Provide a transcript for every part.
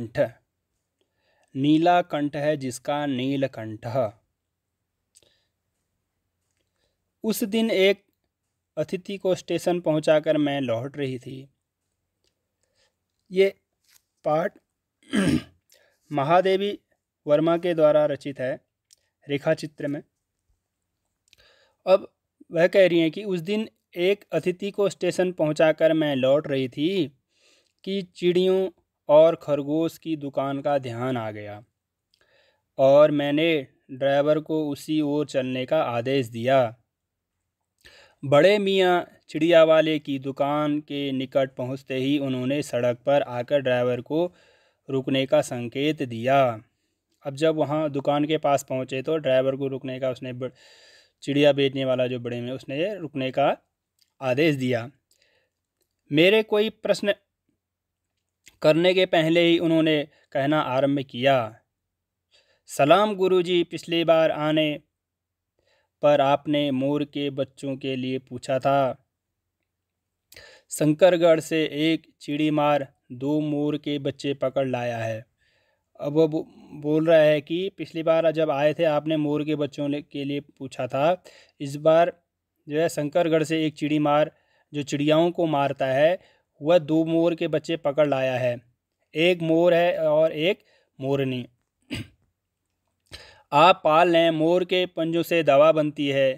कंठ नीला कंठ है जिसका नीलकंठ उस दिन एक अतिथि को स्टेशन पहुंचाकर मैं लौट रही थी ये पाठ महादेवी वर्मा के द्वारा रचित है रेखा चित्र में अब वह कह रही हैं कि उस दिन एक अतिथि को स्टेशन पहुंचाकर मैं लौट रही थी कि चिड़ियों और खरगोश की दुकान का ध्यान आ गया और मैंने ड्राइवर को उसी ओर चलने का आदेश दिया बड़े मियाँ चिड़िया वाले की दुकान के निकट पहुंचते ही उन्होंने सड़क पर आकर ड्राइवर को रुकने का संकेत दिया अब जब वहाँ दुकान के पास पहुँचे तो ड्राइवर को रुकने का उसने चिड़िया बेचने वाला जो बड़े में उसने रुकने का आदेश दिया मेरे कोई प्रश्न करने के पहले ही उन्होंने कहना आरंभ किया सलाम गुरुजी पिछली बार आने पर आपने मोर के बच्चों के लिए पूछा था शंकरगढ़ से एक चिड़ी मार दो मोर के बच्चे पकड़ लाया है अब वो बोल रहा है कि पिछली बार जब आए थे आपने मोर के बच्चों के लिए पूछा था इस बार जो है शंकरगढ़ से एक चिड़ी मार जो चिड़ियाओं को मारता है वह दो मोर के बच्चे पकड़ लाया है एक मोर है और एक मोरनी आप पाल लें मोर के पंजों से दवा बनती है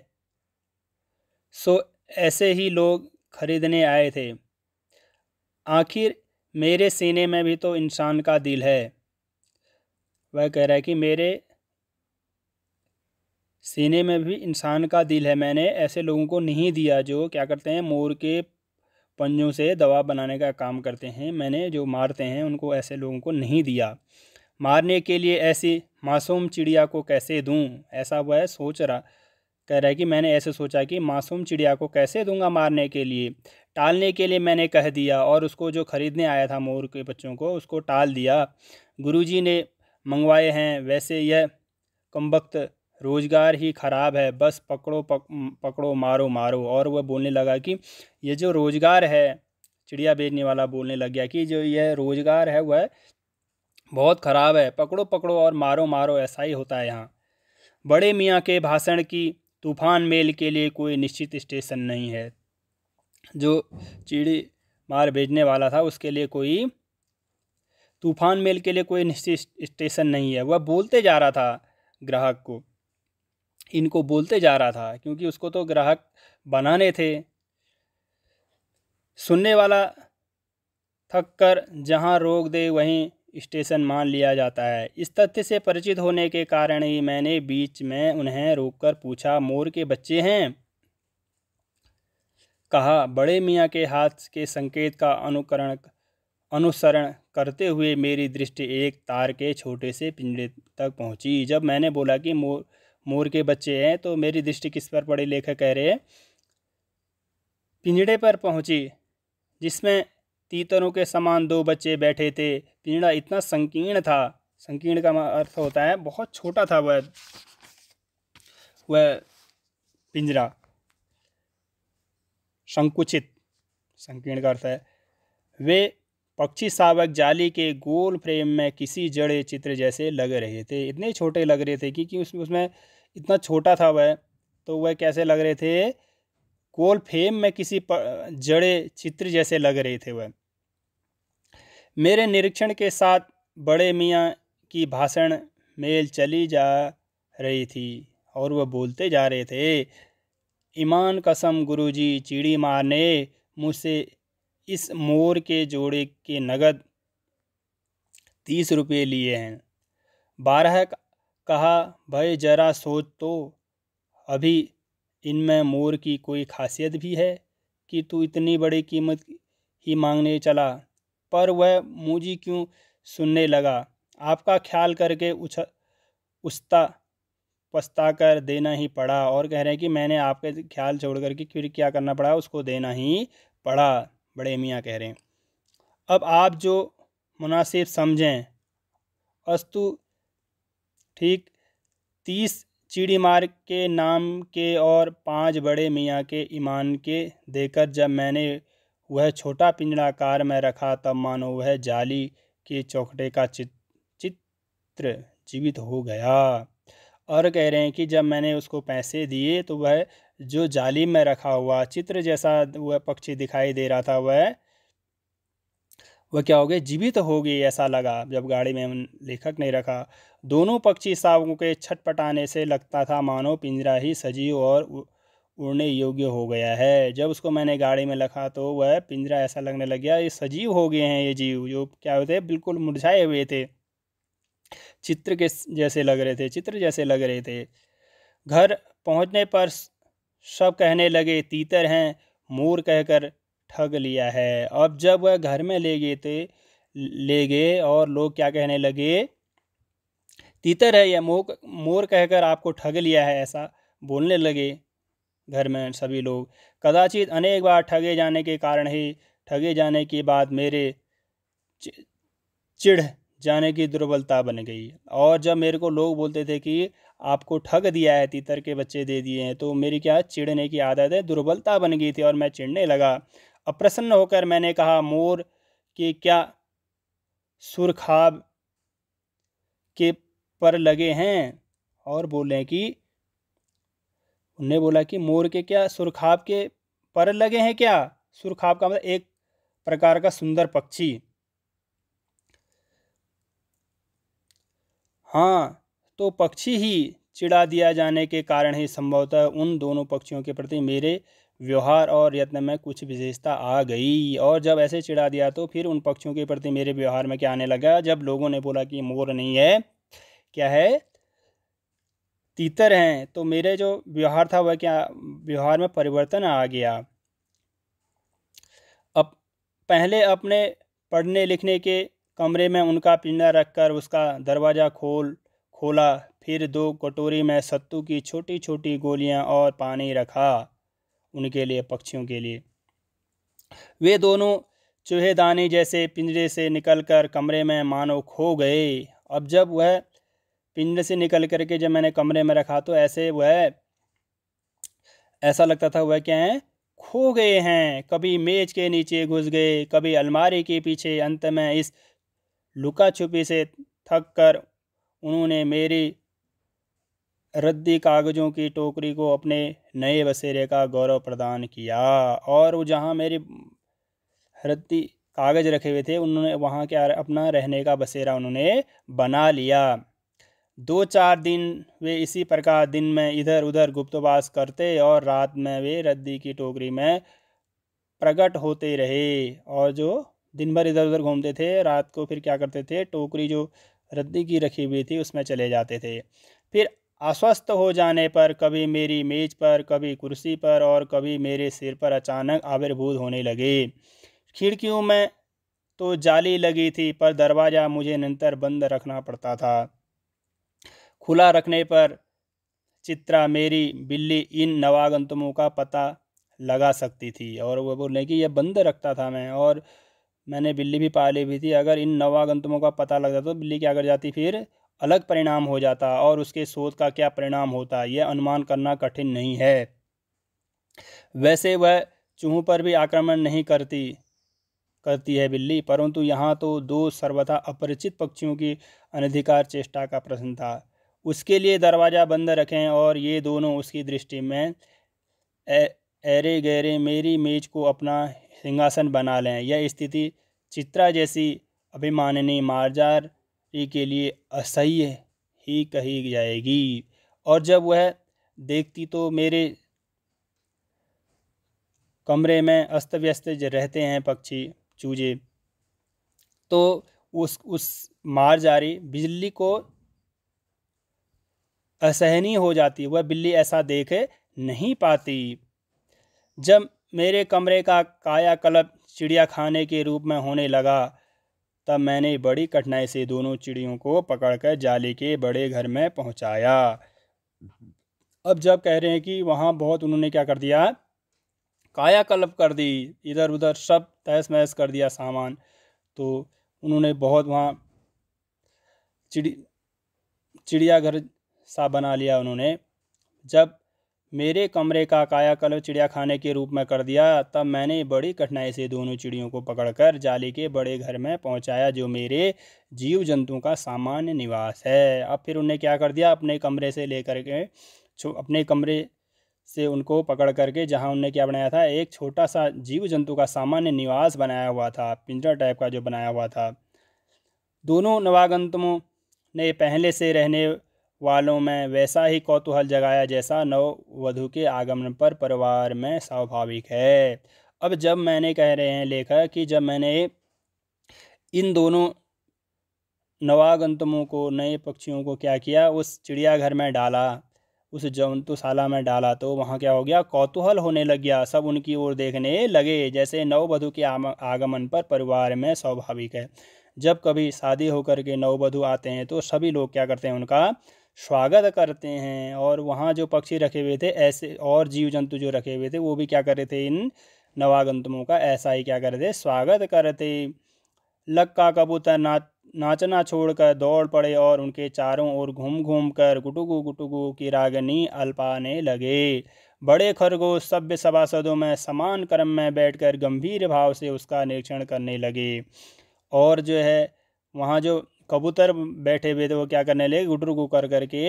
सो ऐसे ही लोग खरीदने आए थे आखिर मेरे सीने में भी तो इंसान का दिल है वह कह रहा है कि मेरे सीने में भी इंसान का दिल है मैंने ऐसे लोगों को नहीं दिया जो क्या करते हैं मोर के पंजों से दवा बनाने का काम करते हैं मैंने जो मारते हैं उनको ऐसे लोगों को नहीं दिया मारने के लिए ऐसी मासूम चिड़िया को कैसे दूँ ऐसा वह सोच रहा कह रहा है कि मैंने ऐसे सोचा कि मासूम चिड़िया को कैसे दूंगा मारने के लिए टालने के लिए मैंने कह दिया और उसको जो ख़रीदने आया था मोर के बच्चों को उसको टाल दिया गुरुजी ने मंगवाए हैं वैसे यह कमबख्त रोज़गार ही ख़राब है बस पकड़ो पक, पकड़ो मारो मारो और वह बोलने लगा कि ये जो रोज़गार है चिड़िया बेचने वाला बोलने लग गया कि जो यह रोज़गार है वह बहुत ख़राब है पकड़ो पकड़ो और मारो मारो ऐसा ही होता है यहाँ बड़े मियाँ के भाषण की तूफान मेल के लिए कोई निश्चित स्टेशन नहीं है जो चिड़ी मार भेजने वाला था उसके लिए कोई तूफान मेल के लिए कोई निश्चित स्टेशन नहीं है वह बोलते जा रहा था ग्राहक को इनको बोलते जा रहा था क्योंकि उसको तो ग्राहक बनाने थे सुनने वाला थक कर जहाँ रोक दे वहीं स्टेशन मान लिया जाता है इस तथ्य से परिचित होने के कारण ही मैंने बीच में उन्हें रोककर पूछा मोर के बच्चे हैं कहा बड़े मियाँ के हाथ के संकेत का अनुकरण अनुसरण करते हुए मेरी दृष्टि एक तार के छोटे से पिंजरे तक पहुंची जब मैंने बोला कि मोर मोर के बच्चे हैं तो मेरी दृष्टि किस पर पड़े लेखक कह रहे पिंजड़े पर पहुंची जिसमें तीतरों के समान दो बच्चे बैठे थे पिंजड़ा इतना संकीर्ण था संकीर्ण का अर्थ होता है बहुत छोटा था वह वह पिंजरा संकुचित संकीर्ण का अर्थ है वे पक्षी सावक जाली के गोल फ्रेम में किसी जड़े चित्र जैसे लग रहे थे इतने छोटे लग रहे थे क्योंकि उसमें उसमें इतना छोटा था वह तो वह कैसे लग रहे थे गोल फ्रेम में किसी जड़े चित्र जैसे लग रहे थे वह मेरे निरीक्षण के साथ बड़े मियाँ की भाषण मेल चली जा रही थी और वह बोलते जा रहे थे ईमान कसम गुरुजी चीड़ी मारने ने मुझसे इस मोर के जोड़े के नगद तीस रुपये लिए हैं बारह कहा भाई जरा सोच तो अभी इनमें मोर की कोई खासियत भी है कि तू इतनी बड़ी कीमत ही मांगने चला पर वह मुझी क्यों सुनने लगा आपका ख्याल करके उछ उछता पछता कर देना ही पड़ा और कह रहे हैं कि मैंने आपके ख्याल छोड़ करके फिर क्या करना पड़ा उसको देना ही पड़ा बड़े मियाँ कह रहे हैं अब आप जो मुनासिब समझें अस्तु ठीक तीस चीड़ी मार के नाम के और पांच बड़े मियाँ के ईमान के देकर जब मैंने वह छोटा कार में रखा तब मानो वह जाली के चौकटे का चित, चित्र जीवित हो गया और कह रहे हैं कि जब मैंने उसको पैसे दिए तो वह जो जाली में रखा हुआ चित्र जैसा वह पक्षी दिखाई दे रहा था वह वह क्या हो गए जीवित तो गई ऐसा लगा जब गाड़ी में लेखक ने रखा दोनों पक्षी सावकों के छटपटाने से लगता था मानो पिंजरा ही सजीव और उड़ने योग्य हो गया है जब उसको मैंने गाड़ी में रखा तो वह पिंजरा ऐसा लगने लग गया ये सजीव हो गए हैं ये जीव जो क्या होते बिल्कुल मुरझाए हुए थे चित्र के जैसे लग रहे थे चित्र जैसे लग रहे थे घर पहुंचने पर सब कहने लगे तीतर हैं मोर कहकर ठग लिया है अब जब वह घर में ले गए थे ले गए और लोग क्या कहने लगे तीतर है यह मोर मोर कहकर आपको ठग लिया है ऐसा बोलने लगे घर में सभी लोग कदाचित अनेक बार ठगे जाने के कारण ही ठगे जाने के बाद मेरे चिढ़ जाने की दुर्बलता बन गई और जब मेरे को लोग बोलते थे कि आपको ठग दिया है तीतर के बच्चे दे दिए हैं तो मेरी क्या चिड़ने की आदत है दुर्बलता बन गई थी और मैं चिड़ने लगा अप्रसन्न होकर मैंने कहा मोर के क्या सुरखाब के पर लगे हैं और बोले कि उनने बोला कि मोर के क्या सुरखाब के पर लगे हैं क्या सुरखाब का मतलब एक प्रकार का सुंदर पक्षी हाँ तो पक्षी ही चिड़ा दिया जाने के कारण ही संभवतः उन दोनों पक्षियों के प्रति मेरे व्यवहार और यत्न में कुछ विशेषता आ गई और जब ऐसे चिड़ा दिया तो फिर उन पक्षियों के प्रति मेरे व्यवहार में क्या आने लगा जब लोगों ने बोला कि मोर नहीं है क्या है तीतर हैं तो मेरे जो व्यवहार था वह क्या व्यवहार में परिवर्तन आ गया अब पहले अपने पढ़ने लिखने के कमरे में उनका पिंजरा रखकर उसका दरवाज़ा खोल खोला फिर दो कटोरी में सत्तू की छोटी छोटी गोलियां और पानी रखा उनके लिए पक्षियों के लिए वे दोनों चूहेदानी जैसे पिंजरे से निकलकर कमरे में मानो खो गए अब जब वह पिंजरे से निकल कर के जब मैंने कमरे में रखा तो ऐसे वह ऐसा लगता था वह क्या है खो गए हैं कभी मेज के नीचे घुस गए कभी अलमारी के पीछे अंत में इस लुका छुपी से थक कर उन्होंने मेरी रद्दी कागज़ों की टोकरी को अपने नए बसेरे का गौरव प्रदान किया और वो जहाँ मेरी रद्दी कागज़ रखे हुए थे उन्होंने वहाँ क्या अपना रहने का बसेरा उन्होंने बना लिया दो चार दिन वे इसी प्रकार दिन में इधर उधर गुप्तवास करते और रात में वे रद्दी की टोकरी में प्रकट होते रहे और जो दिन भर इधर उधर घूमते थे रात को फिर क्या करते थे टोकरी जो रद्दी की रखी हुई थी उसमें चले जाते थे फिर अस्वस्थ हो जाने पर कभी मेरी मेज पर कभी कुर्सी पर और कभी मेरे सिर पर अचानक आविर्भूत होने लगे खिड़कियों में तो जाली लगी थी पर दरवाज़ा मुझे निरंतर बंद रखना पड़ता था खुला रखने पर चित्रा मेरी बिल्ली इन नवागंतुकों का पता लगा सकती थी और वो बोलने कि यह बंद रखता था मैं और मैंने बिल्ली भी पाली हुई थी अगर इन नवागंतुकों का पता लग जाता तो बिल्ली क्या कर जाती फिर अलग परिणाम हो जाता और उसके शोध का क्या परिणाम होता यह अनुमान करना कठिन नहीं है वैसे वह चूहों पर भी आक्रमण नहीं करती करती है बिल्ली परंतु यहाँ तो दो सर्वथा अपरिचित पक्षियों की अनधिकार चेष्टा का प्रश्न था उसके लिए दरवाज़ा बंद रखें और ये दोनों उसकी दृष्टि में एरे गहरे मेरी मेज को अपना सिंहासन बना लें यह स्थिति चित्रा जैसी अभिमानिनी मार्जारी के लिए असह्य ही कही जाएगी और जब वह देखती तो मेरे कमरे में अस्त व्यस्त रहते हैं पक्षी चूजे तो उस उस मार जा रही बिजली को असहनी हो जाती वह बिल्ली ऐसा देख नहीं पाती जब मेरे कमरे का कायाकल्प चिड़ियाखाने के रूप में होने लगा तब मैंने बड़ी कठिनाई से दोनों चिड़ियों को पकड़कर जाली के बड़े घर में पहुंचाया अब जब कह रहे हैं कि वहाँ बहुत उन्होंने क्या कर दिया कायाकल्प कर दी इधर उधर सब तहस महस कर दिया सामान तो उन्होंने बहुत वहाँ चिड़ी चिड़ियाघर सा बना लिया उन्होंने जब मेरे कमरे का कायाकल्प चिड़ियाखाने के रूप में कर दिया तब मैंने बड़ी कठिनाई से दोनों चिड़ियों को पकड़कर जाली के बड़े घर में पहुंचाया जो मेरे जीव जंतुओं का सामान्य निवास है अब फिर उन्हें क्या कर दिया अपने कमरे से लेकर के अपने कमरे से उनको पकड़ करके जहाँ उनने क्या बनाया था एक छोटा सा जीव जंतु का सामान्य निवास बनाया हुआ था पिंजरा टाइप का जो बनाया हुआ था दोनों नवागंतुओं ने पहले से रहने वालों में वैसा ही कौतूहल जगाया जैसा नव वधु के आगमन पर परिवार में स्वाभाविक है अब जब मैंने कह रहे हैं लेखक कि जब मैंने इन दोनों नवागंतमों को नए पक्षियों को क्या किया उस चिड़ियाघर में डाला उस जंतुशाला में डाला तो वहाँ क्या हो गया कौतूहल होने लग गया सब उनकी ओर देखने लगे जैसे नववधु के आगमन पर परिवार में स्वाभाविक है जब कभी शादी होकर के नववधु आते हैं तो सभी लोग क्या करते हैं उनका स्वागत करते हैं और वहाँ जो पक्षी रखे हुए थे ऐसे और जीव जंतु जो रखे हुए थे वो भी क्या कर रहे थे इन नवागंतुमों का ऐसा ही क्या कर रहे थे स्वागत करते लक्का कबूतर ना नाचना छोड़कर दौड़ पड़े और उनके चारों ओर घूम घूम कर गुटुगु गुटुगु की रागनी अल्पाने लगे बड़े खरगोश सभ्य सभासदों में समान क्रम में बैठकर गंभीर भाव से उसका निरीक्षण करने लगे और जो है वहाँ जो कबूतर बैठे हुए थे वो क्या करने लगे गुडरू गु कर करके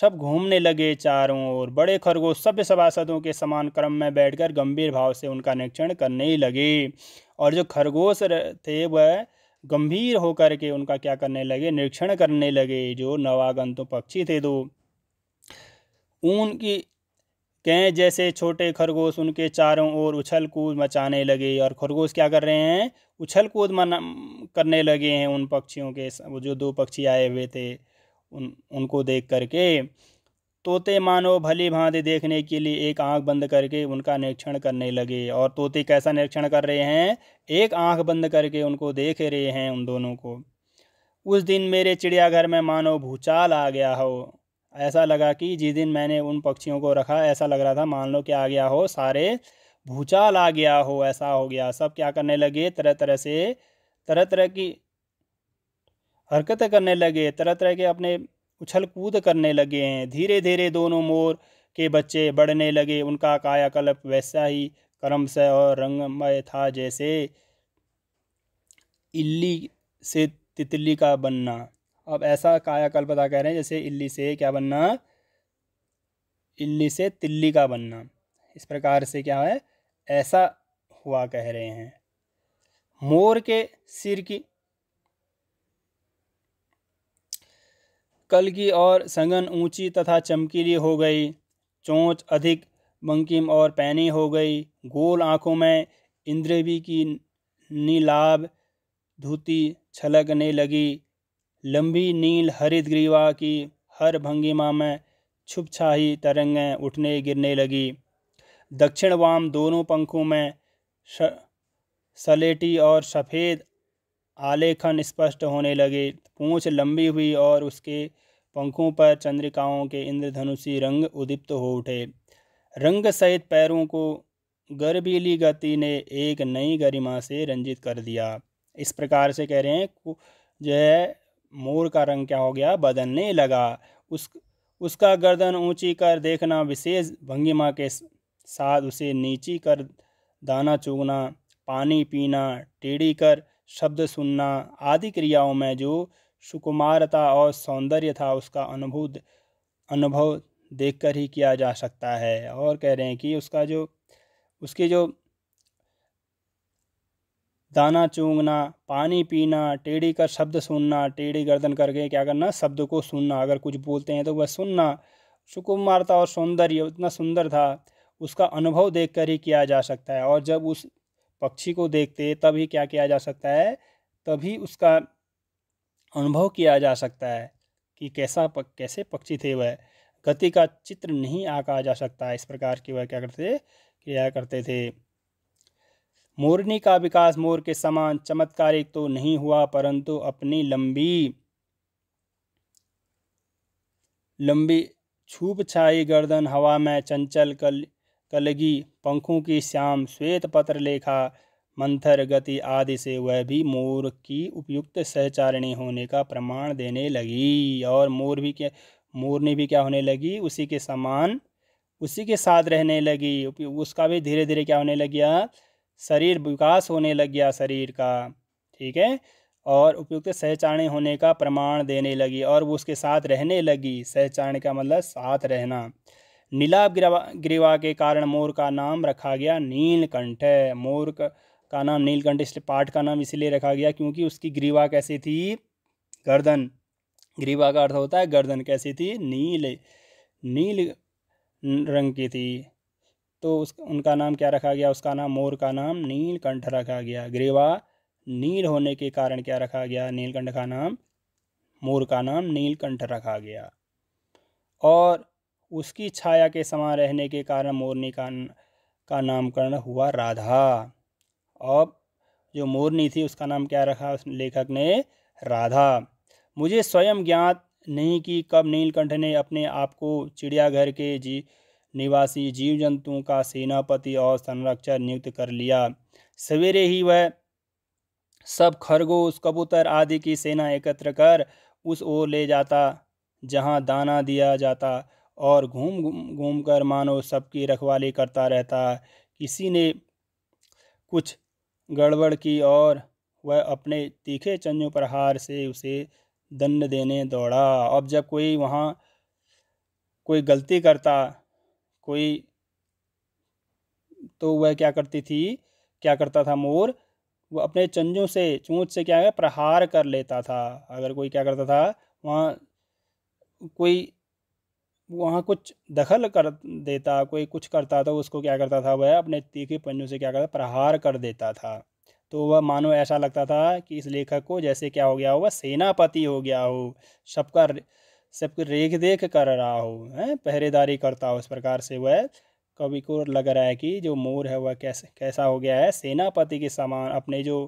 सब घूमने लगे चारों ओर बड़े खरगोश सभ्य सभासदों के समान क्रम में बैठकर गंभीर भाव से उनका निरीक्षण करने लगे और जो खरगोश थे वह गंभीर होकर के उनका क्या करने लगे निरीक्षण करने लगे जो नवागंतु पक्षी थे दो उनकी कहें जैसे छोटे खरगोश उनके चारों ओर उछल कूद मचाने लगे और खरगोश क्या कर रहे हैं उछल कूद करने लगे हैं उन पक्षियों के वो जो दो पक्षी आए हुए थे उन उनको देख करके तोते मानो भली भांति देखने के लिए एक आंख बंद करके उनका निरीक्षण करने लगे और तोते कैसा निरीक्षण कर रहे हैं एक आंख बंद करके उनको देख रहे हैं उन दोनों को उस दिन मेरे चिड़ियाघर में मानो भूचाल आ गया हो ऐसा लगा कि जिस दिन मैंने उन पक्षियों को रखा ऐसा लग रहा था मान लो कि आ गया हो सारे भूचाल आ गया हो ऐसा हो गया सब क्या करने लगे तरह तरह से तरह तरह की हरकतें करने लगे तरह तरह के अपने उछल कूद करने लगे हैं धीरे धीरे दोनों मोर के बच्चे बढ़ने लगे उनका कायाकल्प वैसा ही कर्म से और रंगमय था जैसे इल्ली से तितली का बनना अब ऐसा कायाकल्प था कह रहे हैं जैसे इल्ली से क्या बनना इल्ली से तिल्ली का बनना इस प्रकार से क्या है ऐसा हुआ कह रहे हैं मोर के सिर की कल की और संगन ऊंची तथा चमकीली हो गई चोंच अधिक बंकिम और पैनी हो गई गोल आंखों में इंद्रवी की नीलाभ धुती छलकने लगी लंबी नील हरित ग्रीवा की हर भंगिमा में छुपछाही तरंगें उठने गिरने लगी दक्षिण वाम दोनों पंखों में सलेटी और सफ़ेद आलेखन स्पष्ट होने लगे पूँछ लंबी हुई और उसके पंखों पर चंद्रिकाओं के इंद्रधनुषी रंग उदीप्त हो उठे रंग सहित पैरों को गर्भीली गति ने एक नई गरिमा से रंजित कर दिया इस प्रकार से कह रहे हैं जो है मोर का रंग क्या हो गया बदलने लगा उस उसका गर्दन ऊंची कर देखना विशेष भंगिमा के साथ उसे नीची कर दाना चूगना पानी पीना टेढ़ी कर शब्द सुनना आदि क्रियाओं में जो सुकुमारता और सौंदर्य था उसका अनुभूत अनुभव देखकर ही किया जा सकता है और कह रहे हैं कि उसका जो उसकी जो दाना चूंगना पानी पीना टेढ़ी कर शब्द सुनना टेढ़ी गर्दन करके क्या करना शब्द को सुनना अगर कुछ बोलते हैं तो वह सुनना सुकुमारता और सौंदर्य उतना सुंदर था उसका अनुभव देखकर ही किया जा सकता है और जब उस पक्षी को देखते तभी क्या किया जा सकता है तभी उसका अनुभव किया जा सकता है कि कैसा पक, कैसे पक्षी थे वह गति का चित्र नहीं आका जा सकता इस प्रकार की वह क्या करते किया करते थे मोरनी का विकास मोर के समान चमत्कारिक तो नहीं हुआ परंतु अपनी लंबी लंबी छूप छाई गर्दन हवा में चंचल कल कलगी पंखों की श्याम श्वेत पत्र लेखा मंथर गति आदि से वह भी मोर की उपयुक्त सहचारिणी होने का प्रमाण देने लगी और मोर भी क्या मोर ने भी क्या होने लगी उसी के समान उसी के साथ रहने लगी उसका भी धीरे धीरे क्या होने लग गया शरीर विकास होने लग गया शरीर का ठीक है और उपयुक्त सहचारणी होने का प्रमाण देने लगी और वो उसके साथ रहने लगी सहचारणी का मतलब साथ रहना नीलाभ ग्रीवा के कारण मोर का नाम रखा गया नीलकंठ है मोर का नाम नीलकंठ इसलिए पाठ का नाम इसीलिए रखा गया क्योंकि उसकी ग्रीवा कैसी थी गर्दन ग्रीवा का अर्थ होता है गर्दन कैसी थी नील नील रंग की थी तो उस उनका नाम क्या रखा गया उसका नाम मोर का नाम नीलकंठ रखा गया ग्रीवा नील होने के कारण क्या रखा गया नीलकंठ का नाम मोर का नाम नीलकंठ रखा गया और उसकी छाया के समान रहने के कारण मोरनी का का नामकरण हुआ राधा और जो मोरनी थी उसका नाम क्या रखा उस लेखक ने राधा मुझे स्वयं ज्ञात नहीं कि कब नीलकंठ ने अपने आप को चिड़ियाघर के जी निवासी जीव जंतुओं का सेनापति और संरक्षक नियुक्त कर लिया सवेरे ही वह सब खरगोश कबूतर आदि की सेना एकत्र कर उस ओर ले जाता जहाँ दाना दिया जाता और घूम घूम कर मानो सबकी रखवाली करता रहता किसी ने कुछ गड़बड़ की और वह अपने तीखे चंजों प्रहार से उसे दंड देने दौड़ा अब जब कोई वहाँ कोई गलती करता कोई तो वह क्या करती थी क्या करता था मोर वह अपने चंजों से चूँच से क्या है प्रहार कर लेता था अगर कोई क्या करता था वहाँ कोई वहाँ कुछ दखल कर देता कोई कुछ करता तो उसको क्या करता था वह अपने तीखे पंजों से क्या करता प्रहार कर देता था तो वह मानो ऐसा लगता था कि इस लेखक को जैसे क्या हो गया हो वह सेनापति हो गया हो सबका सबकी रेख देख कर रहा हो है पहरेदारी करता हो इस प्रकार से वह कवि को लग रहा है कि जो मोर है वह कैसे कैसा हो गया है सेनापति के समान अपने जो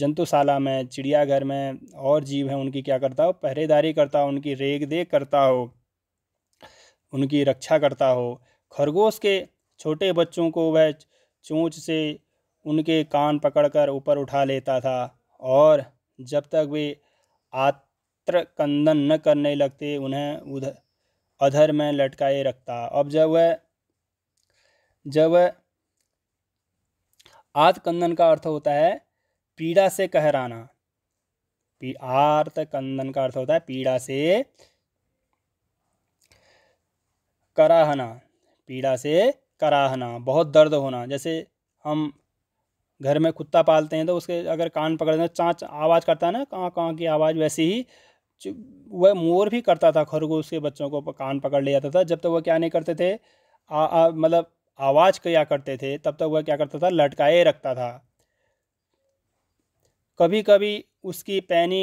जंतुशाला में चिड़ियाघर में और जीव हैं उनकी क्या करता हो पहरेदारी करता हो उनकी रेख देख करता हो उनकी रक्षा करता हो खरगोश के छोटे बच्चों को वह चोंच से उनके कान पकड़कर ऊपर उठा लेता था और जब तक वे आत्रकंदन न करने लगते उन्हें उधर अधर में लटकाए रखता अब जब वह जब वह आत्मकंदन का अर्थ होता है पीड़ा से कहराना आर्त कंदन का अर्थ होता है पीड़ा से कराहना पीड़ा से कराहना बहुत दर्द होना जैसे हम घर में कुत्ता पालते हैं तो उसके अगर कान पकड़ दें तो चाँच आवाज़ करता है ना कहाँ कहाँ की आवाज़ वैसी ही वह मोर भी करता था खरगोश के बच्चों को कान पकड़ ले जाता था जब तक तो वह क्या नहीं करते थे मतलब आवाज़ किया करते थे तब तक तो वह क्या करता था लटकाए रखता था कभी कभी उसकी पैनी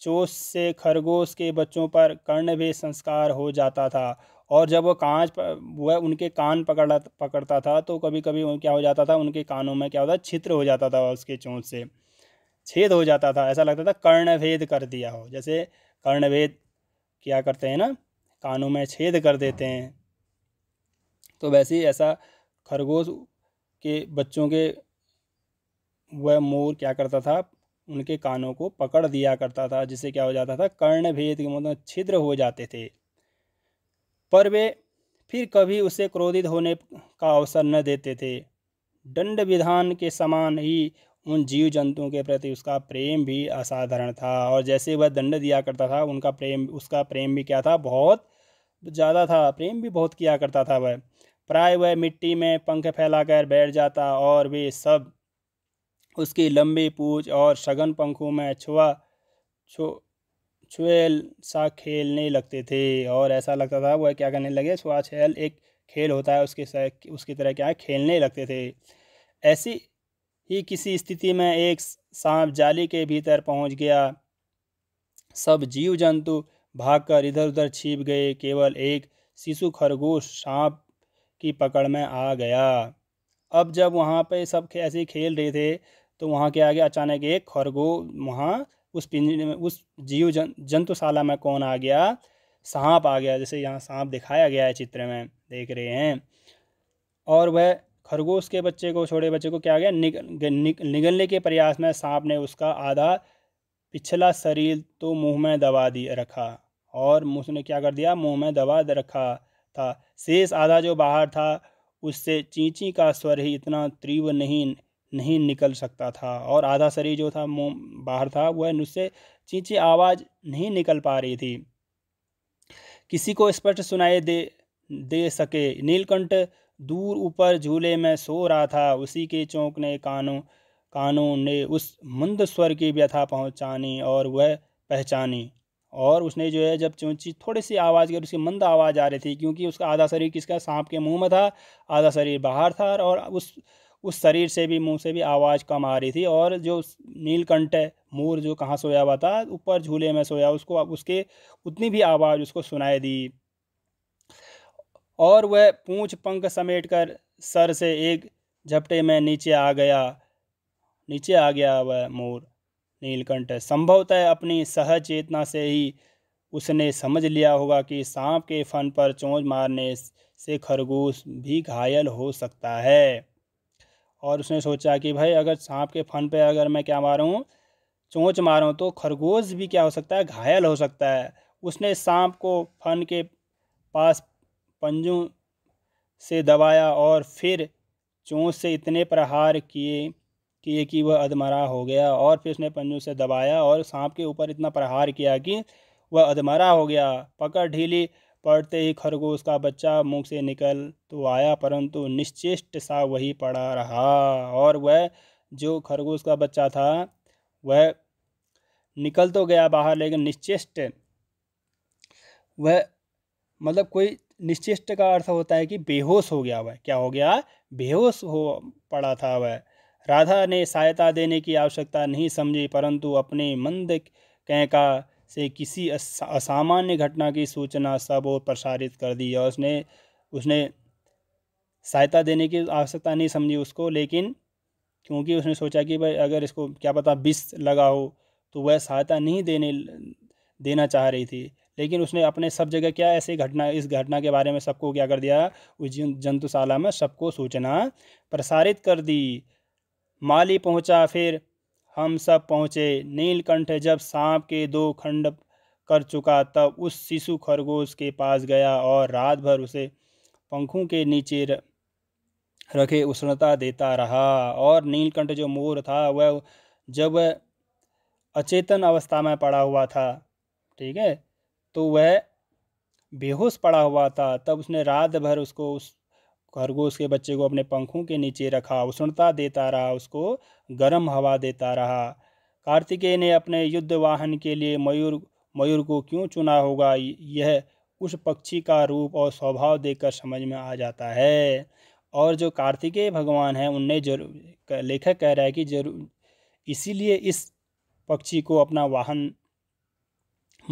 चोस से खरगोश के बच्चों पर कर्ण भी संस्कार हो जाता था और जब वो कांच वह उनके कान पकड़ा पकड़ता था तो कभी कभी क्या हो जाता था उनके कानों में क्या होता छिद्र हो जाता था उसके चोंच से छेद हो जाता था ऐसा लगता था कर्णभेद कर दिया हो जैसे कर्णभेद क्या करते हैं ना कानों में छेद कर देते हैं तो वैसे ही ऐसा खरगोश के बच्चों के वह मोर क्या करता था उनके कानों को पकड़ दिया करता था जिससे क्या हो जाता था कर्णभेद के मतलब छिद्र हो जाते थे पर वे फिर कभी उसे क्रोधित होने का अवसर न देते थे दंड विधान के समान ही उन जीव जंतुओं के प्रति उसका प्रेम भी असाधारण था और जैसे वह दंड दिया करता था उनका प्रेम उसका प्रेम भी क्या था बहुत ज़्यादा था प्रेम भी बहुत किया करता था वह प्राय वह मिट्टी में पंख फैलाकर बैठ जाता और वे सब उसकी लंबी पूछ और सघन पंखों में छुआ छो छुएल सा खेलने लगते थे और ऐसा लगता था वह क्या करने लगे छुआ छेल एक खेल होता है उसके उसकी तरह क्या है खेलने लगते थे ऐसी ही किसी स्थिति में एक सांप जाली के भीतर पहुंच गया सब जीव जंतु भागकर इधर उधर छिप गए केवल एक शिशु खरगोश सांप की पकड़ में आ गया अब जब वहाँ पे सब ऐसे खेल रहे थे तो वहाँ के आगे अचानक एक खरगोश वहाँ उस पिंजरे में उस जीव जन जंतुशाला में कौन आ गया सांप आ गया जैसे यहाँ सांप दिखाया गया है चित्र में देख रहे हैं और वह खरगोश के बच्चे को छोटे बच्चे को क्या गया निग, निक, निगलने के प्रयास में सांप ने उसका आधा पिछला शरीर तो मुंह में दबा दिया रखा और उसने क्या कर दिया मुंह में दबा रखा था शेष आधा जो बाहर था उससे चींची का स्वर ही इतना तीव्र नहीं नहीं निकल सकता था और आधा शरीर जो था मुँह बाहर था वह नुस्से चींची आवाज़ नहीं निकल पा रही थी किसी को स्पष्ट सुनाई दे दे सके नीलकंठ दूर ऊपर झूले में सो रहा था उसी के चौंकने कानों कानों ने उस मंद स्वर की व्यथा पहुंचानी और वह पहचानी और उसने जो है जब चूंची थोड़ी सी आवाज़ की उसकी मंद आवाज़ आ रही थी क्योंकि उसका आधा शरीर किसका सांप के मुंह में था आधा शरीर बाहर था और उस उस शरीर से भी मुंह से भी आवाज़ कम आ रही थी और जो नीलकंठ है मोर जो कहाँ सोया हुआ था ऊपर झूले में सोया उसको उसके उतनी भी आवाज़ उसको सुनाई दी और वह पूंछ पंख समेट कर सर से एक झपटे में नीचे आ गया नीचे आ गया वह मोर नीलकंठ संभवतः अपनी सहज चेतना से ही उसने समझ लिया होगा कि सांप के फन पर चोंच मारने से खरगोश भी घायल हो सकता है और उसने सोचा कि भाई अगर सांप के फन पे अगर मैं क्या मारूँ चोंच मारूँ तो खरगोश भी क्या हो सकता है घायल हो सकता है उसने सांप को फन के पास पंजों से दबाया और फिर चोंच से इतने प्रहार किए किए कि वह अधमरा हो गया और फिर उसने पंजों से दबाया और सांप के ऊपर इतना प्रहार किया कि वह अधमरा हो गया पकड़ ढीली पढ़ते ही खरगोश का बच्चा मुंह से निकल तो आया परंतु निश्चेष्ट सा वही पड़ा रहा और वह जो खरगोश का बच्चा था वह निकल तो गया बाहर लेकिन निश्चिष्ट वह मतलब कोई निश्चिष्ट का अर्थ होता है कि बेहोश हो गया वह क्या हो गया बेहोश हो पड़ा था वह राधा ने सहायता देने की आवश्यकता नहीं समझी परंतु अपने मंद कह का से किसी असामान्य घटना की सूचना सब और प्रसारित कर दी और उसने उसने सहायता देने की आवश्यकता नहीं समझी उसको लेकिन क्योंकि उसने सोचा कि भाई अगर इसको क्या पता विष लगा हो तो वह सहायता नहीं देने देना चाह रही थी लेकिन उसने अपने सब जगह क्या ऐसे घटना इस घटना के बारे में सबको क्या कर दिया उस जंतुशाला में सबको सूचना प्रसारित कर दी माली पहुंचा फिर हम सब पहुँचे नीलकंठ जब सांप के दो खंड कर चुका तब उस शिशु खरगोश के पास गया और रात भर उसे पंखों के नीचे रखे उष्णता देता रहा और नीलकंठ जो मोर था वह जब अचेतन अवस्था में पड़ा हुआ था ठीक है तो वह बेहोश पड़ा हुआ था तब उसने रात भर उसको उस खरगोश के बच्चे को अपने पंखों के नीचे रखा उष्णता देता रहा उसको गर्म हवा देता रहा कार्तिकेय ने अपने युद्ध वाहन के लिए मयूर मयूर को क्यों चुना होगा यह उस पक्षी का रूप और स्वभाव देखकर समझ में आ जाता है और जो कार्तिकेय भगवान हैं उनने जरूर लेखक कह रहा है कि जरूर इसीलिए इस पक्षी को अपना वाहन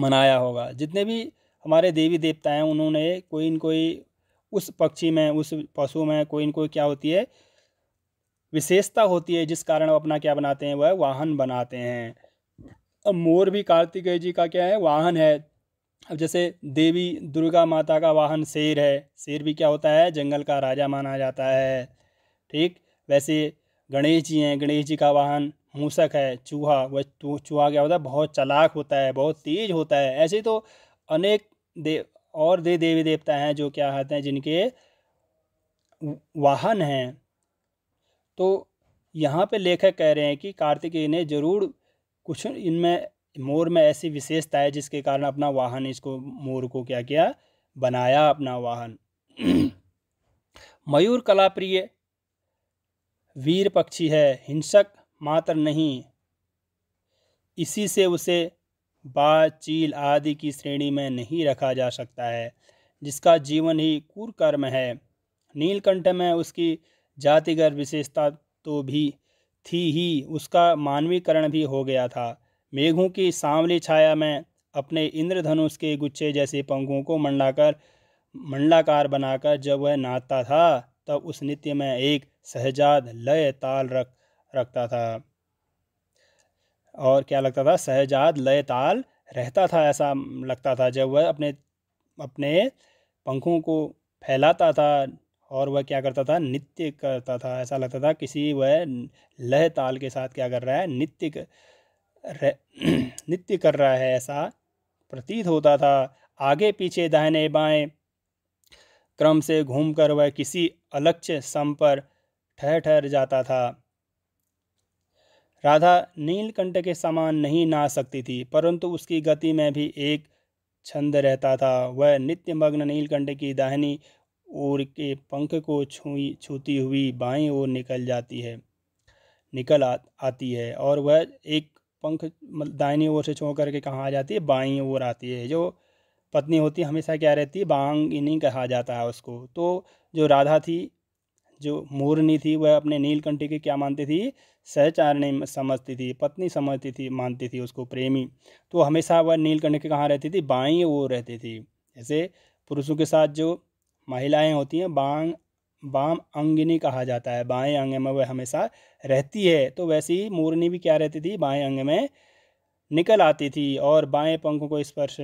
मनाया होगा जितने भी हमारे देवी देवता हैं उन्होंने कोई न कोई उस पक्षी में उस पशु में कोई ना कोई क्या होती है विशेषता होती है जिस कारण वो अपना क्या बनाते हैं वह वाहन बनाते हैं अब मोर भी कार्तिकेय जी का क्या है वाहन है अब जैसे देवी दुर्गा माता का वाहन शेर है शेर भी क्या होता है जंगल का राजा माना जाता है ठीक वैसे गणेश जी हैं गणेश जी का वाहन मूसक है चूहा वह चूहा क्या होता है बहुत चलाक होता है बहुत तेज होता है ऐसे तो अनेक देव और दे देवी देवता हैं जो क्या कहते हैं जिनके वाहन हैं तो यहाँ पे लेखक कह रहे हैं कि कार्तिकेय ने जरूर कुछ इनमें मोर में ऐसी विशेषता है जिसके कारण अपना वाहन इसको मोर को क्या किया बनाया अपना वाहन मयूर कलाप्रिय वीर पक्षी है हिंसक मात्र नहीं इसी से उसे बा चील आदि की श्रेणी में नहीं रखा जा सकता है जिसका जीवन ही कुरकर्म है नीलकंठ में उसकी जातिगत विशेषता तो भी थी ही उसका मानवीकरण भी हो गया था मेघों की सांवली छाया में अपने इंद्रधनुष के गुच्छे जैसे पंखों को मंडलाकर मंडलाकार बनाकर जब वह नाचता था तब उस नृत्य में एक सहजाद लय ताल रख रखता था और क्या लगता था सहजाद लय ताल रहता था ऐसा लगता था जब वह अपने अपने पंखों को फैलाता था और वह क्या करता था नित्य करता था ऐसा लगता था किसी वह लय ताल के साथ क्या कर रहा है नित्य कर, नित्य कर रहा है ऐसा प्रतीत होता था आगे पीछे दाहिने बाएं क्रम से घूमकर वह किसी अलक्ष्य सम पर ठहर ठहर जाता था राधा नीलकंठ के समान नहीं ना सकती थी परंतु उसकी गति में भी एक छंद रहता था वह नित्य मग्न नीलकंठ की दाहिनी ओर के पंख को छूई छूती हुई बाएं ओर निकल जाती है निकल आ, आती है और वह एक पंख दाहिनी ओर से छो करके कहाँ आ जाती है बाईं ओर आती है जो पत्नी होती है हमेशा क्या रहती है बांग इन्हीं कहा जाता है उसको तो जो राधा थी जो मोरनी थी वह अपने नीलकंठी की क्या मानती थी सहचारणी समझती थी पत्नी समझती थी मानती थी उसको प्रेमी तो हमेशा वह नीलकंठ के कहाँ रहती थी बाई वो रहती थी ऐसे पुरुषों के साथ जो महिलाएं होती हैं बांग बाम अंगनी कहा जाता है बाएं अंग में वह हमेशा रहती है तो वैसी मोरनी भी क्या रहती थी बाएं अंग में निकल आती थी और बाएं पंखों को स्पर्श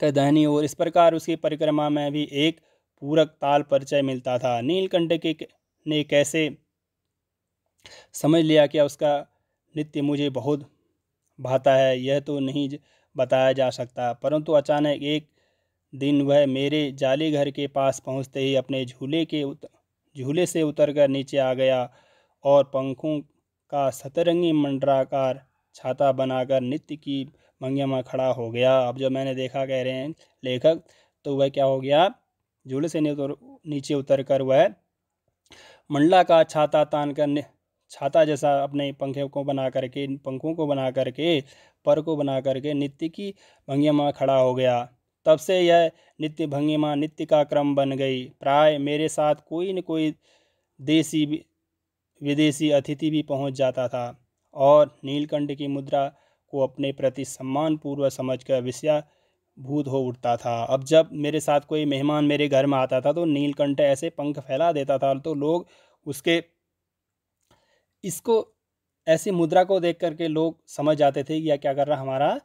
कर दहनी और इस प्रकार उसकी परिक्रमा में भी एक पूरक ताल परिचय मिलता था नीलकंठ के ने कैसे समझ लिया कि उसका नृत्य मुझे बहुत भाता है यह तो नहीं बताया जा सकता परंतु अचानक एक दिन वह मेरे जाली घर के पास पहुंचते ही अपने झूले के झूले से उतरकर नीचे आ गया और पंखों का सतरंगी मंडराकार छाता बनाकर नृत्य की भंगिया में खड़ा हो गया अब जब मैंने देखा कह रहे हैं लेखक तो वह क्या हो गया झूले से नीचे उतर कर वह मंडला का छाता तान कर छाता जैसा अपने पंखे को बना करके पंखों को बना करके पर को बना करके नित्य की भंगिमा खड़ा हो गया तब से यह नित्य भंगिमा नित्य का क्रम बन गई प्राय मेरे साथ कोई न कोई देसी विदेशी अतिथि भी पहुंच जाता था और नीलकंठ की मुद्रा को अपने प्रति सम्मान पूर्वक समझकर विषया भूत हो उठता था अब जब मेरे साथ कोई मेहमान मेरे घर में आता था तो नीलकंठ ऐसे पंख फैला देता था तो लोग उसके इसको ऐसी मुद्रा को देख करके लोग समझ जाते थे कि यह क्या कर रहा हमारा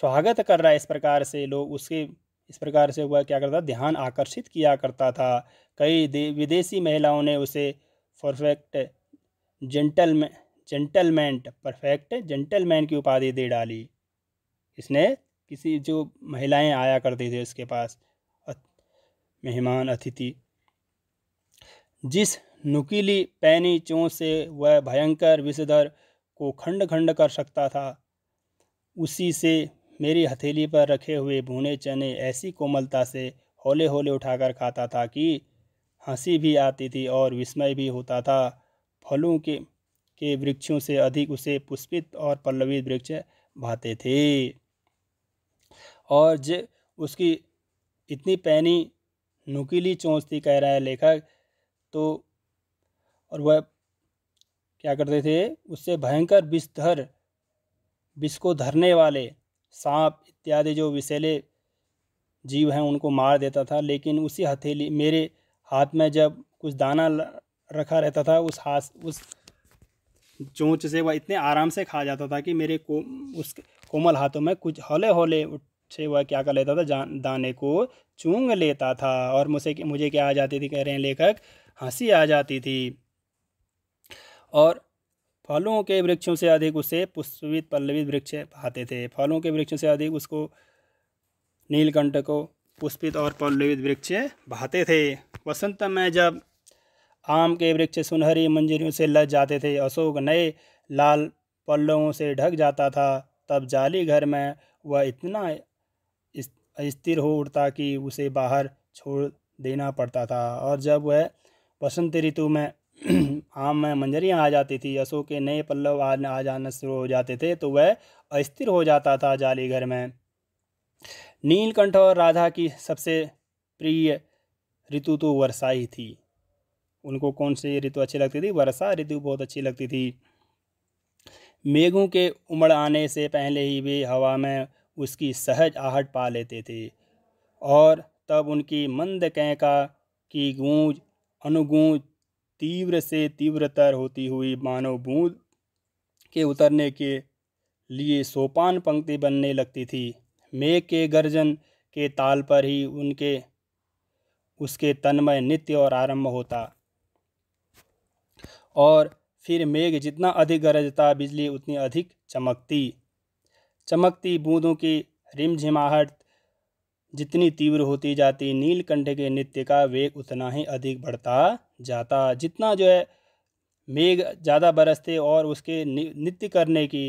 स्वागत कर रहा है इस प्रकार से लोग उसके इस प्रकार से वह क्या करता ध्यान आकर्षित किया करता था कई विदेशी महिलाओं ने उसे perfect gentleman gentleman perfect gentleman की उपाधि दे डाली इसने किसी जो महिलाएं आया करती थी उसके पास मेहमान अतिथि जिस नुकीली पैनी चोंच से वह भयंकर विषधर को खंड खंड कर सकता था उसी से मेरी हथेली पर रखे हुए भुने चने ऐसी कोमलता से होले होले उठाकर खाता था कि हंसी भी आती थी और विस्मय भी होता था फलों के के वृक्षों से अधिक उसे पुष्पित और पल्लवित वृक्ष भाते थे और जे उसकी इतनी पैनी नुकीली चोंच थी कह रहा है लेखक तो और वह क्या करते थे उससे भयंकर विषधर विष को धरने वाले सांप इत्यादि जो विषैले जीव हैं उनको मार देता था लेकिन उसी हथेली मेरे हाथ में जब कुछ दाना रखा रहता था उस हाथ उस चोंच से वह इतने आराम से खा जाता था कि मेरे को उस कोमल हाथों में कुछ हौले हौले से वह क्या कर लेता था जान दाने को चूंग लेता था और मुझे मुझे क्या आ जाती थी कह रहे हैं लेखक हंसी आ जाती थी और फलों के वृक्षों से अधिक उसे पुष्पित पल्लवित वृक्ष पाते थे फलों के वृक्षों से अधिक उसको नीलकंठ को पुष्पित और पल्लवित वृक्ष बहाते थे वसंत में जब आम के वृक्ष सुनहरी मंजरियों से लज जाते थे अशोक नए लाल पल्लवों से ढक जाता था तब जाली घर में वह इतना स्थिर हो उठता कि उसे बाहर छोड़ देना पड़ता था और जब वह वसंत ऋतु में आम में मंजरियाँ आ जाती थी अशोक के नए पल्लव आ जाना शुरू हो जाते थे तो वह अस्थिर हो जाता था जाली घर में नीलकंठ और राधा की सबसे प्रिय ऋतु तो वर्षा ही थी उनको कौन सी ऋतु अच्छी लगती थी वर्षा ऋतु बहुत अच्छी लगती थी मेघों के उमड़ आने से पहले ही वे हवा में उसकी सहज आहट पा लेते थे और तब उनकी मंद कैंका की गूंज अनुगूंज तीव्र से तीव्रतर होती हुई मानव बूंद के उतरने के लिए सोपान पंक्ति बनने लगती थी मेघ के गर्जन के ताल पर ही उनके उसके तन्मय नित्य और आरंभ होता और फिर मेघ जितना अधिक गरजता बिजली उतनी अधिक चमकती चमकती बूंदों की रिमझिमाहट जितनी तीव्र होती जाती नीलकंठ के नृत्य का वेग उतना ही अधिक बढ़ता जाता जितना जो है मेघ ज़्यादा बरसते और उसके नृत्य करने की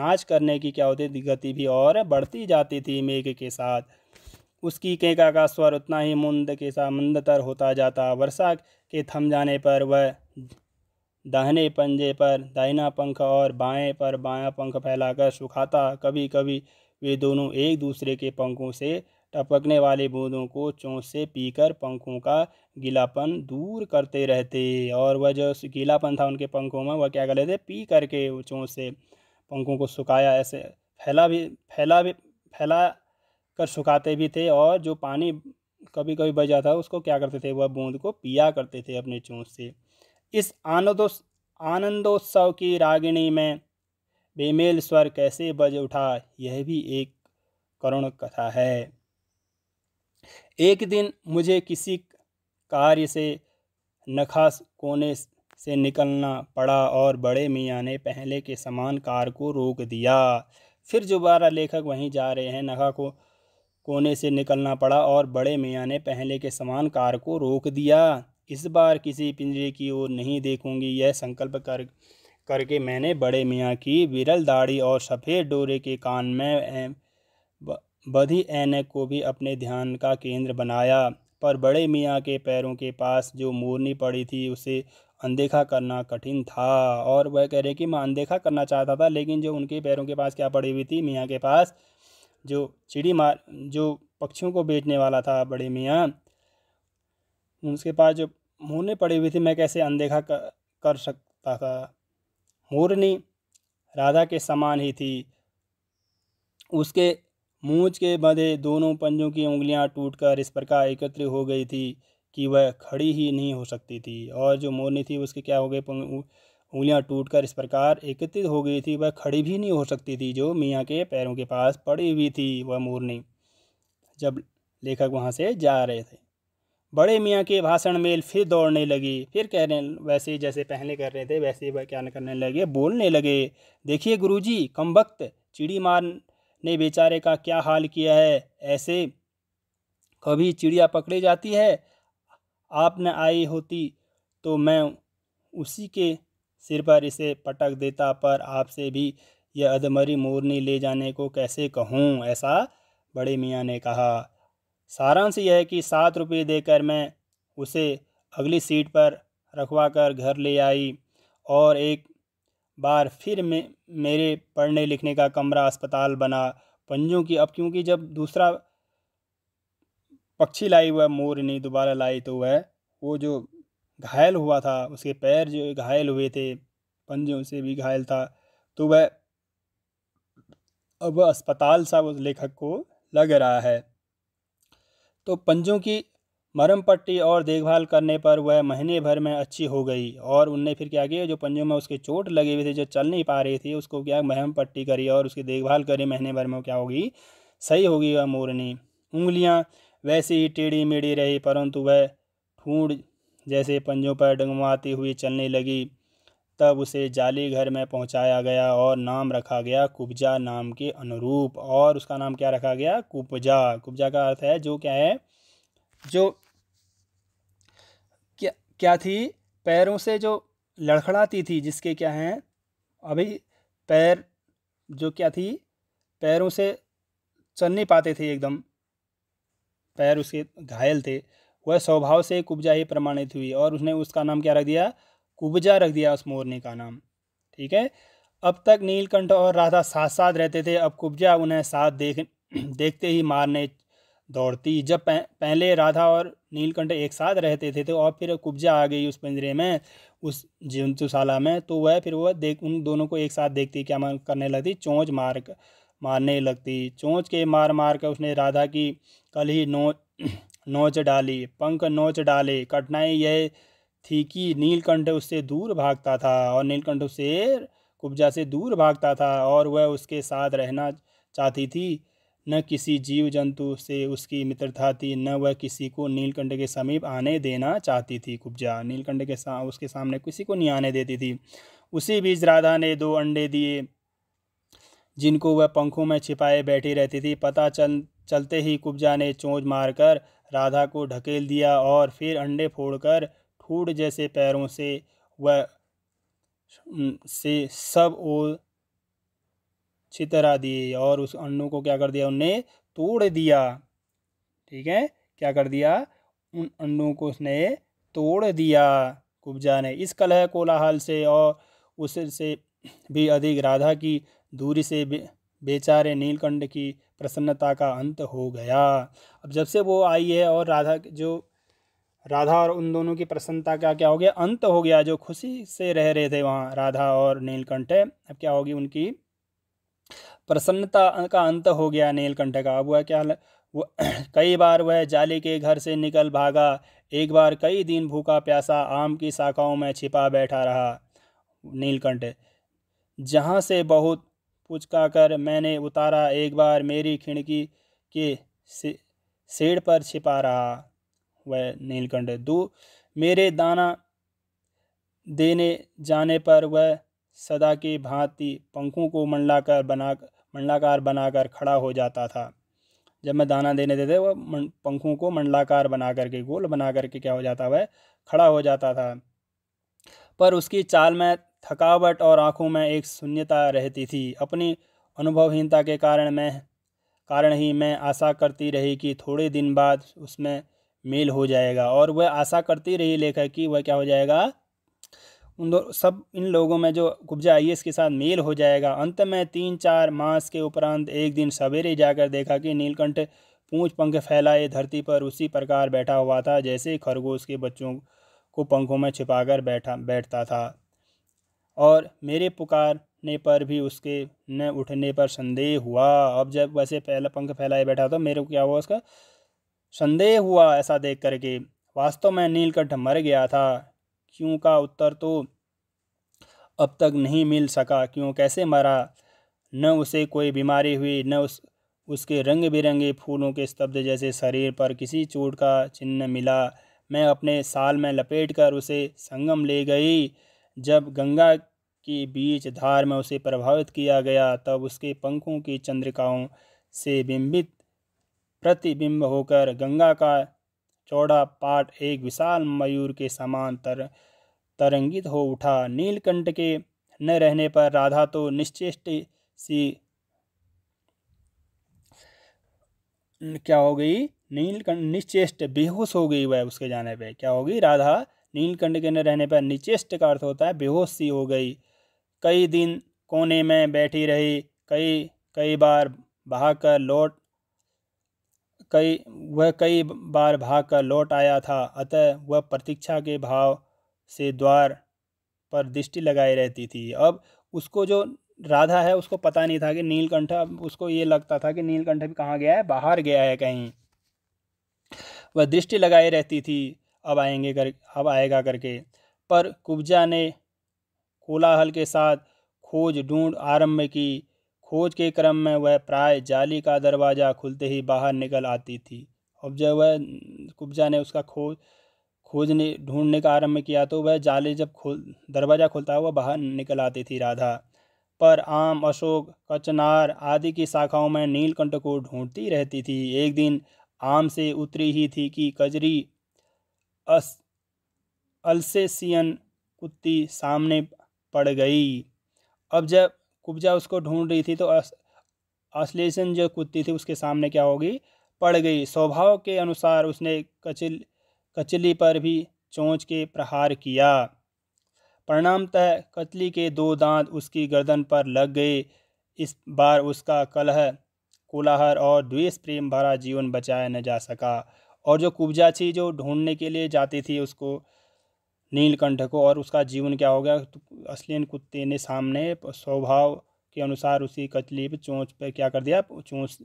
नाच करने की क्या होती थी गति भी और बढ़ती जाती थी मेघ के साथ उसकी केका का स्वर उतना ही मुंद के साथ मंदतर होता जाता वर्षा के थम जाने पर वह दाहिने पंजे पर दाहिना पंख और बाएं पर बायां पंख फैलाकर सुखाता कभी कभी वे दोनों एक दूसरे के पंखों से टपकने वाले बूंदों को चोंच से पीकर पंखों का गीलापन दूर करते रहते और वह जो गीलापन था उनके पंखों में वह क्या कर लेते पी करके चोंच से पंखों को सुखाया ऐसे फैला भी फैला भी फैला कर सुखाते भी थे और जो पानी कभी कभी बचा था उसको क्या करते थे वह बूंद को पिया करते थे अपने चोंच से इस आनंदो आनंदोत्सव की रागिणी में बेमेल स्वर कैसे बज उठा यह भी एक करुण कथा है एक दिन मुझे किसी कार्य से नखास कोने से निकलना पड़ा और बड़े मियाँ ने पहले के समान कार को रोक दिया फिर दोबारा लेखक वहीं जा रहे हैं नखा को कोने से निकलना पड़ा और बड़े मियाँ ने पहले के समान कार को रोक दिया इस बार किसी पिंजरे की ओर नहीं देखूंगी यह संकल्प कर करके मैंने बड़े मियाँ की विरल दाढ़ी और सफ़ेद डोरे के कान में बधी ऐनक को भी अपने ध्यान का केंद्र बनाया पर बड़े मियाँ के पैरों के पास जो मोरनी पड़ी थी उसे अनदेखा करना कठिन था और वह कह रहे कि मैं अनदेखा करना चाहता था लेकिन जो उनके पैरों के पास क्या पड़ी हुई थी मियाँ के पास जो चिड़ी मार जो पक्षियों को बेचने वाला था बड़े मियाँ उसके पास जो मोने पड़ी हुई थी मैं कैसे अनदेखा कर सकता था मोरनी राधा के समान ही थी उसके मूँछ के बधे दोनों पंजों की उंगलियां टूटकर इस प्रकार एकत्र हो गई थी कि वह खड़ी ही नहीं हो सकती थी और जो मोरनी थी उसके क्या हो गए उंगलियां टूटकर इस प्रकार एकत्रित हो गई थी वह खड़ी भी नहीं हो सकती थी जो मियाँ के पैरों के पास पड़ी हुई थी वह मोरनी जब लेखक वहाँ से जा रहे थे बड़े मियाँ के भाषण मेल फिर दौड़ने लगे फिर कह रहे वैसे जैसे पहले कर रहे थे वैसे वह क्या करने लगे बोलने लगे देखिए गुरुजी कम वक्त चिड़ी मार ने बेचारे का क्या हाल किया है ऐसे कभी चिड़िया पकड़ी जाती है आप न आई होती तो मैं उसी के सिर पर इसे पटक देता पर आपसे भी यह अधमरी मोरनी ले जाने को कैसे कहूँ ऐसा बड़े मियाँ ने कहा सारांश यह है कि सात रुपये देकर मैं उसे अगली सीट पर रखवा कर घर ले आई और एक बार फिर मैं मेरे पढ़ने लिखने का कमरा अस्पताल बना पंजों की अब क्योंकि जब दूसरा पक्षी लाई हुआ नहीं दोबारा लाई तो वह वो जो घायल हुआ था उसके पैर जो घायल हुए थे पंजों से भी घायल था तो वह अब अस्पताल सा उस लेखक को लग रहा है तो पंजों की मरम पट्टी और देखभाल करने पर वह महीने भर में अच्छी हो गई और उनने फिर क्या किया जो पंजों में उसके चोट लगी हुई थी जो चल नहीं पा रही थी उसको क्या मरम पट्टी करी और उसकी देखभाल करी महीने भर में क्या होगी सही होगी वह मोरनी उंगलियां वैसे ही टेढ़ी मेढ़ी रही परंतु वह ठूंढ जैसे पंजों पर डगमाती हुई चलने लगी तब उसे जाली घर में पहुंचाया गया और नाम रखा गया कुब्जा नाम के अनुरूप और उसका नाम क्या रखा गया कुब्जा कुब्जा का अर्थ है जो क्या है जो क्या क्या थी पैरों से जो लड़खड़ाती थी जिसके क्या हैं अभी पैर जो क्या थी पैरों से चल नहीं पाते थे एकदम पैर उसके घायल थे वह स्वभाव से कुब्जा ही प्रमाणित हुई और उसने उसका नाम क्या रख दिया कुबजा रख दिया उस मोरनी का नाम ठीक है अब तक नीलकंठ और राधा साथ साथ रहते थे अब कुब्जा उन्हें साथ देख देखते ही मारने दौड़ती जब पहले राधा और नीलकंठ एक साथ रहते थे तो और फिर कुब्जा आ गई उस पिंजरे में उस जंतुशाला में तो वह फिर वह देख उन दोनों को एक साथ देखती क्या करने लगती चोंच मार मारने लगती चोंच के मार मार कर उसने राधा की कल ही नोच नोच डाली पंख नोच डाले कठिनाई यह थी कि नीलकंठ उससे दूर भागता था और नीलकंठ उससे कुब्जा से दूर भागता था और वह उसके साथ रहना चाहती थी न किसी जीव जंतु से उसकी मित्रता थी न वह किसी को नीलकंठ के समीप आने देना चाहती थी कुब्जा नीलकंठ के सा उसके सामने किसी को नहीं आने देती थी उसी बीच राधा ने दो अंडे दिए जिनको वह पंखों में छिपाए बैठी रहती थी पता चल चलते ही कुब्जा ने चोंच मारकर राधा को ढकेल दिया और फिर अंडे फोड़कर फूट जैसे पैरों से वह से सब ओर छितरा दिए और उस अन्नों को क्या कर दिया उनने तोड़ दिया ठीक है क्या कर दिया उन अंडों को उसने तोड़ दिया कुब्जा ने इस कलह कोलाहल से और उससे भी अधिक राधा की दूरी से बेचारे नीलकंठ की प्रसन्नता का अंत हो गया अब जब से वो आई है और राधा जो राधा और उन दोनों की प्रसन्नता का क्या हो गया अंत हो गया जो खुशी से रह रहे थे वहाँ राधा और नीलकंठ अब क्या होगी उनकी प्रसन्नता का अंत हो गया नीलकंठ का अब वह क्या वो कई बार वह जाली के घर से निकल भागा एक बार कई दिन भूखा प्यासा आम की शाखाओं में छिपा बैठा रहा नीलकंठ जहाँ से बहुत पुचका कर मैंने उतारा एक बार मेरी खिड़की के से, सेड़ पर छिपा रहा वह नीलकंठ दू मेरे दाना देने जाने पर वह सदा की भांति पंखों को मंडलाकार बना मंडलाकार बनाकर खड़ा हो जाता था जब मैं दाना देने देते वह पंखों को मंडलाकार बना करके गोल बना करके क्या हो जाता वह खड़ा हो जाता था पर उसकी चाल में थकावट और आंखों में एक शून्यता रहती थी अपनी अनुभवहीनता के कारण मैं कारण ही मैं आशा करती रही कि थोड़े दिन बाद उसमें मेल हो जाएगा और वह आशा करती रही लेखक कि वह क्या हो जाएगा उन दो सब इन लोगों में जो कुब्जा आई के साथ मेल हो जाएगा अंत में तीन चार मास के उपरांत एक दिन सवेरे जाकर देखा कि नीलकंठ पूँछ पंख फैलाए धरती पर उसी प्रकार बैठा हुआ था जैसे खरगोश के बच्चों को पंखों में छिपाकर बैठा बैठता था और मेरे पुकारने पर भी उसके न उठने पर संदेह हुआ अब जब वैसे पहला पंख फैलाए बैठा तो मेरे को क्या हुआ उसका संदेह हुआ ऐसा देख करके वास्तव में नीलकंठ मर गया था क्यों का उत्तर तो अब तक नहीं मिल सका क्यों कैसे मरा न उसे कोई बीमारी हुई न उस उसके रंग बिरंगे फूलों के स्तब्ध जैसे शरीर पर किसी चोट का चिन्ह मिला मैं अपने साल में लपेट कर उसे संगम ले गई जब गंगा की बीच धार में उसे प्रभावित किया गया तब उसके पंखों की चंद्रिकाओं से बिंबित प्रतिबिंब होकर गंगा का चौड़ा पाट एक विशाल मयूर के समान तर तरंगित हो उठा नीलकंठ के न रहने पर राधा तो निश्चेष्ट सी क्या हो गई नीलकंठ निश्चेष्ट बेहोश हो गई वह उसके जाने पे क्या होगी राधा नीलकंठ के न रहने पर निचेष्ट का अर्थ होता है बेहोश सी हो गई कई दिन कोने में बैठी रही कई कई बार बहाकर लौट कई वह कई बार भागकर लौट आया था अतः वह प्रतीक्षा के भाव से द्वार पर दृष्टि लगाई रहती थी अब उसको जो राधा है उसको पता नहीं था कि नीलकंठ अब उसको ये लगता था कि नीलकंठ भी कहाँ गया है बाहर गया है कहीं वह दृष्टि लगाई रहती थी अब आएंगे कर अब आएगा करके पर कुब्जा ने कोलाहल के साथ खोज ढूंढ आरंभ की खोज के क्रम में वह प्राय जाली का दरवाज़ा खुलते ही बाहर निकल आती थी अब जब वह कुब्जा ने उसका खोज खोजने ढूंढने का आरंभ किया तो वह जाली जब खोल दरवाज़ा खुलता हुआ बाहर निकल आती थी राधा पर आम अशोक कचनार आदि की शाखाओं में नीलकंठ को ढूंढती रहती थी एक दिन आम से उतरी ही थी कि कजरी अस अल्सेसियन कुत्ती सामने पड़ गई अब जब उपजा उसको ढूंढ रही थी तो अश्लेषण जो कुत्ती थी उसके सामने क्या होगी पड़ गई स्वभाव के अनुसार उसने कचिल कचली पर भी चोंच के प्रहार किया परिणामतः कचली के दो दांत उसकी गर्दन पर लग गए इस बार उसका कलह कोलाहल और द्वेष प्रेम भरा जीवन बचाया न जा सका और जो कुब्जा थी जो ढूंढने के लिए जाती थी उसको नीलकंठ को और उसका जीवन क्या हो गया तो असलीन कुत्ते ने सामने स्वभाव के अनुसार उसी कचली पर चोंच पर क्या कर दिया चोंच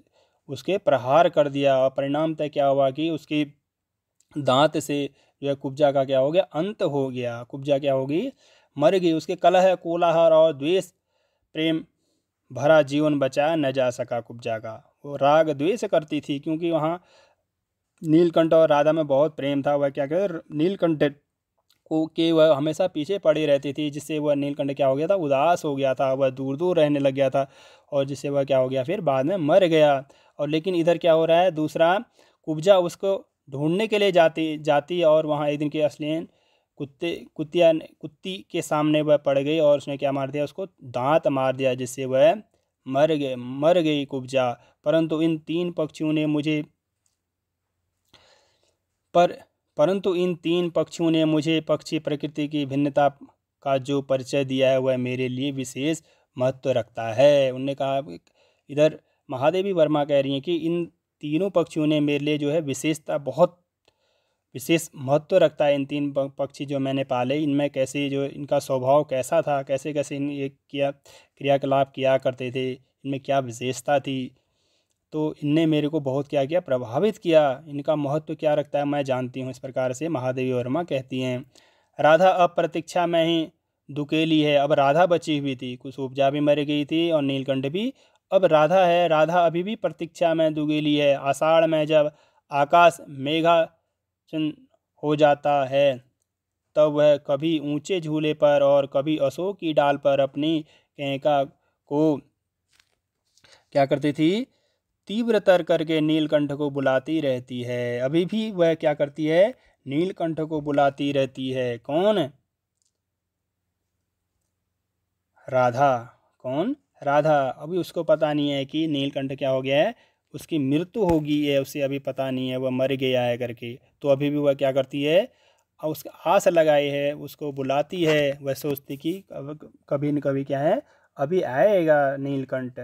उसके प्रहार कर दिया और परिणाम तय क्या हुआ कि उसकी दांत से जो है कुब्जा का क्या हो गया अंत हो गया कुब्जा क्या होगी मर गई उसके कलह कोलाहल और द्वेष प्रेम भरा जीवन बचाया न जा सका कुब्जा का वो राग द्वेष करती थी क्योंकि वहाँ नीलकंठ और राधा में बहुत प्रेम था वह क्या कहते नीलकंठ को के वह हमेशा पीछे पड़ी रहती थी जिससे वह नीलकंठ क्या हो गया था उदास हो गया था वह दूर दूर रहने लग गया था और जिससे वह क्या हो गया फिर बाद में मर गया और लेकिन इधर क्या हो रहा है दूसरा कुब्जा उसको ढूंढने के लिए जाती जाती और वहाँ एक दिन के असलियन कुत्ते कुत्तिया कुत्ती के सामने वह पड़ गई और उसने क्या मार दिया उसको दांत मार दिया जिससे वह मर गए मर गई कुब्जा परंतु इन तीन पक्षियों ने मुझे पर परंतु इन तीन पक्षियों ने मुझे पक्षी प्रकृति की भिन्नता का जो परिचय दिया है वह मेरे लिए विशेष महत्व रखता है उनने कहा इधर महादेवी वर्मा कह रही हैं कि इन तीनों पक्षियों ने मेरे लिए जो है विशेषता बहुत विशेष महत्व रखता है इन तीन पक्षी जो मैंने पाले इनमें कैसे जो इनका स्वभाव कैसा था कैसे कैसे इन ये किया क्रियाकलाप किया करते थे इनमें क्या विशेषता थी तो इनने मेरे को बहुत क्या किया प्रभावित किया इनका महत्व तो क्या रखता है मैं जानती हूँ इस प्रकार से महादेवी वर्मा कहती हैं राधा अप्रतीक्षा में ही दुकेली है अब राधा बची हुई थी कुछ उपजा भी मर गई थी और नीलकंठ भी अब राधा है राधा अभी भी प्रतीक्षा में दुगेली है आषाढ़ में जब आकाश मेघा चुन हो जाता है तब वह कभी ऊंचे झूले पर और कभी अशोक की डाल पर अपनी कैंका को क्या करती थी तीव्र तर करके नीलकंठ को बुलाती रहती है अभी भी वह क्या करती है नीलकंठ को बुलाती रहती है कौन राधा कौन राधा अभी उसको पता नहीं है कि नीलकंठ क्या हो गया है उसकी मृत्यु होगी है उसे अभी पता नहीं है वह मर गया है करके तो अभी भी वह क्या करती है और उसका आस लगाई है उसको बुलाती है वह सोचती कि कभी न कभी क्या है अभी आएगा नीलकंठ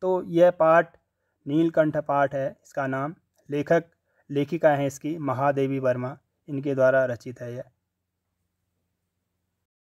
तो यह पार्ट नीलकंठ पाठ है इसका नाम लेखक लेखिका हैं इसकी महादेवी वर्मा इनके द्वारा रचित है यह